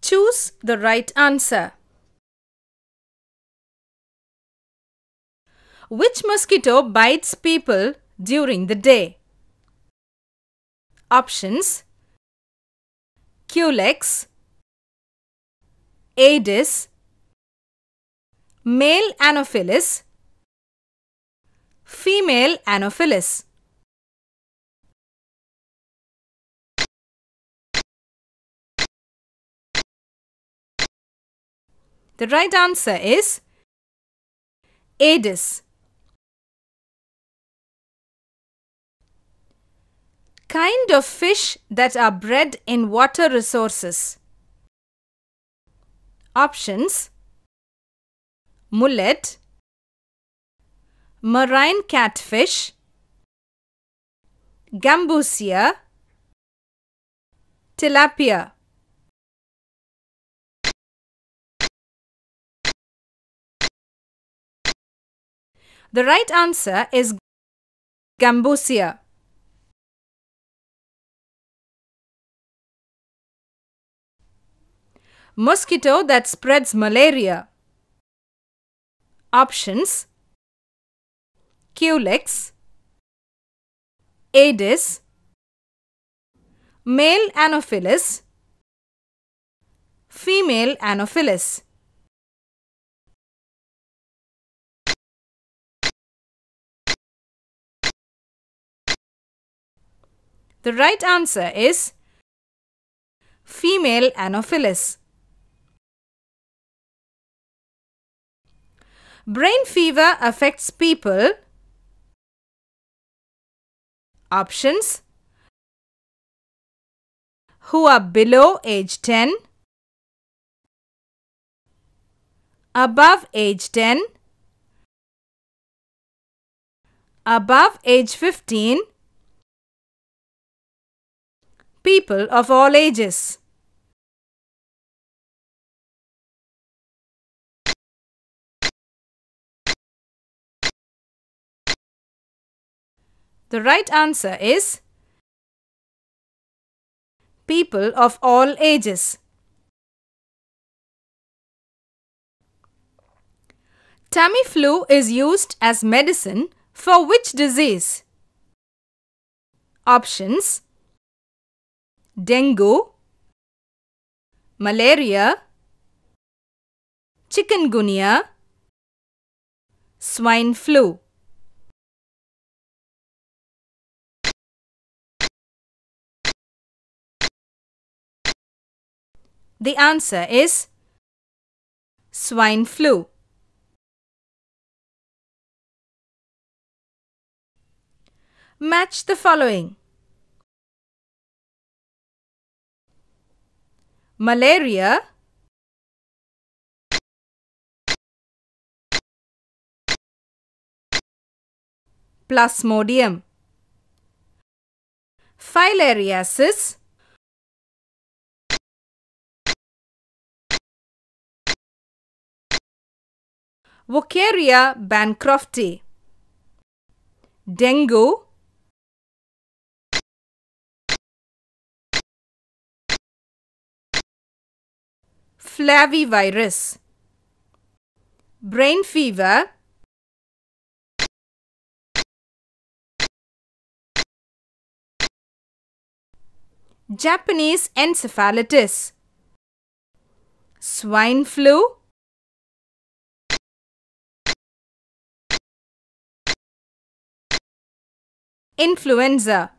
Choose the right answer. Which mosquito bites people during the day? Options Culex Aedes Male Anopheles Female Anopheles The right answer is Aedes. Kind of fish that are bred in water resources. Options Mullet Marine catfish Gambusia Tilapia The right answer is Gambusia. Mosquito that spreads malaria. Options Culex Aedes Male Anopheles Female Anopheles The right answer is female Anopheles. Brain fever affects people. Options who are below age 10, above age 10, above age 15, people of all ages. The right answer is people of all ages. Tamiflu is used as medicine for which disease? Options dengue, malaria, chikungunya, swine flu. The answer is swine flu. Match the following. malaria plasmodium filariasis Wokeria bancrofti dengue flavivirus, brain fever, Japanese encephalitis, swine flu, influenza.